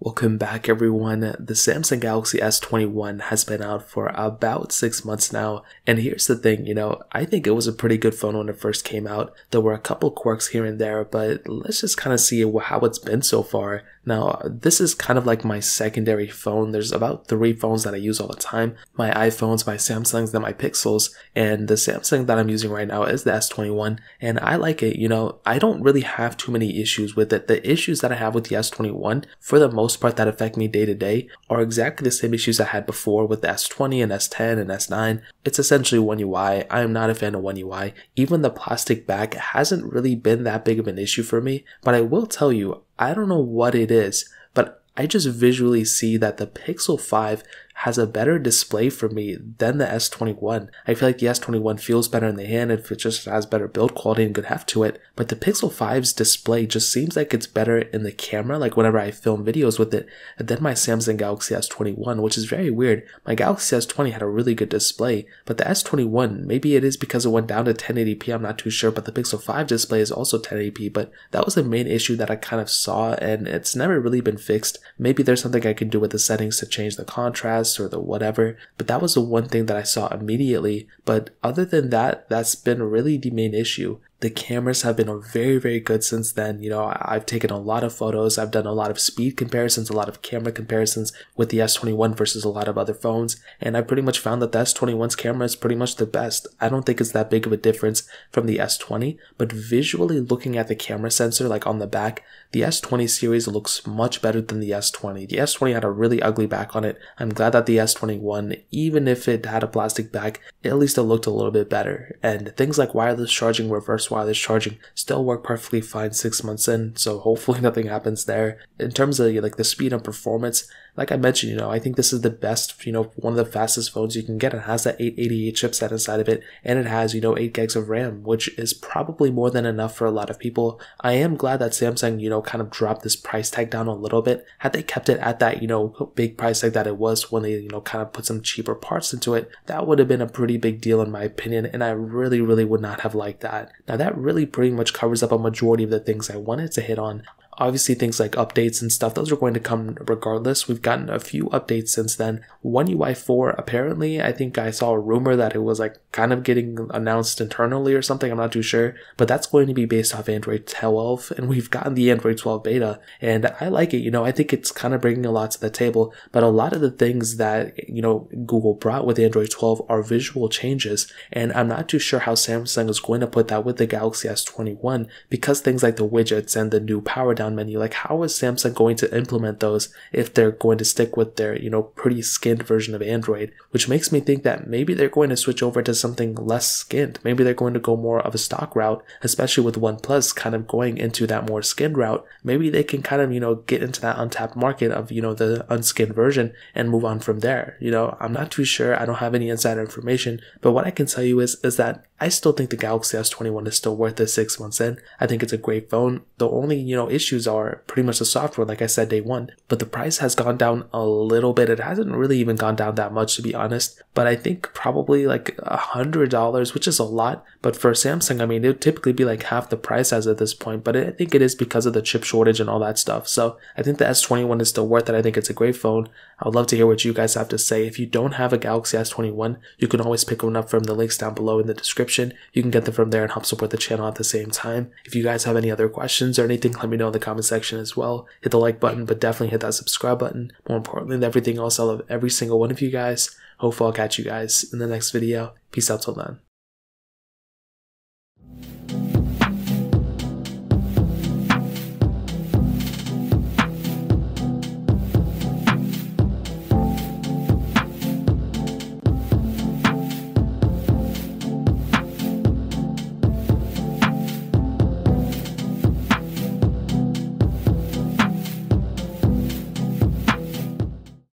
Welcome back everyone. The Samsung Galaxy S21 has been out for about 6 months now, and here's the thing, you know, I think it was a pretty good phone when it first came out. There were a couple quirks here and there, but let's just kind of see how it's been so far. Now, this is kind of like my secondary phone. There's about three phones that I use all the time. My iPhones, my Samsungs, then my Pixels. And the Samsung that I'm using right now is the S21. And I like it, you know, I don't really have too many issues with it. The issues that I have with the S21, for the most part that affect me day to day, are exactly the same issues I had before with the S20 and S10 and S9. It's essentially One UI. I am not a fan of One UI. Even the plastic bag hasn't really been that big of an issue for me, but I will tell you, I don't know what it is, but I just visually see that the Pixel 5 has a better display for me than the S21. I feel like the S21 feels better in the hand if it just has better build quality and good heft to it, but the Pixel 5's display just seems like it's better in the camera, like whenever I film videos with it, than my Samsung Galaxy S21, which is very weird. My Galaxy S20 had a really good display, but the S21, maybe it is because it went down to 1080p, I'm not too sure, but the Pixel 5 display is also 1080p, but that was the main issue that I kind of saw, and it's never really been fixed. Maybe there's something I can do with the settings to change the contrast or the whatever. But that was the one thing that I saw immediately. But other than that, that's been really the main issue the cameras have been very, very good since then. You know, I've taken a lot of photos, I've done a lot of speed comparisons, a lot of camera comparisons with the S21 versus a lot of other phones, and I pretty much found that the S21's camera is pretty much the best. I don't think it's that big of a difference from the S20, but visually looking at the camera sensor, like on the back, the S20 series looks much better than the S20. The S20 had a really ugly back on it. I'm glad that the S21, even if it had a plastic back, at least it looked a little bit better. And things like wireless charging reverse wireless charging still work perfectly fine six months in, so hopefully nothing happens there. In terms of like the speed and performance, like I mentioned, you know, I think this is the best, you know, one of the fastest phones you can get. It has that 888 chipset inside of it, and it has, you know, 8 gigs of RAM, which is probably more than enough for a lot of people. I am glad that Samsung, you know, kind of dropped this price tag down a little bit. Had they kept it at that, you know, big price tag that it was when they, you know, kind of put some cheaper parts into it, that would have been a pretty big deal in my opinion, and I really, really would not have liked that. Now, now that really pretty much covers up a majority of the things I wanted to hit on. Obviously, things like updates and stuff, those are going to come regardless. We've gotten a few updates since then. One UI 4, apparently, I think I saw a rumor that it was like kind of getting announced internally or something. I'm not too sure, but that's going to be based off Android 12. And we've gotten the Android 12 beta and I like it. You know, I think it's kind of bringing a lot to the table, but a lot of the things that, you know, Google brought with Android 12 are visual changes. And I'm not too sure how Samsung is going to put that with the Galaxy S21 because things like the widgets and the new power down down menu. Like, how is Samsung going to implement those if they're going to stick with their, you know, pretty skinned version of Android? Which makes me think that maybe they're going to switch over to something less skinned. Maybe they're going to go more of a stock route, especially with OnePlus kind of going into that more skinned route. Maybe they can kind of, you know, get into that untapped market of, you know, the unskinned version and move on from there. You know, I'm not too sure. I don't have any insider information, but what I can tell you is, is that I still think the Galaxy S21 is still worth it six months in. I think it's a great phone. The only, you know, issue issues are pretty much the software, like I said day one. But the price has gone down a little bit. It hasn't really even gone down that much, to be honest. But I think probably like a hundred dollars, which is a lot. But for Samsung, I mean, it would typically be like half the price as at this point. But I think it is because of the chip shortage and all that stuff. So I think the S21 is still worth it. I think it's a great phone. I would love to hear what you guys have to say. If you don't have a Galaxy S21, you can always pick one up from the links down below in the description. You can get them from there and help support the channel at the same time. If you guys have any other questions or anything, let me know in the comment section as well. Hit the like button, but definitely hit that subscribe button. More importantly than everything else, I love every single one of you guys. Hopefully, I'll catch you guys in the next video. Peace out till then.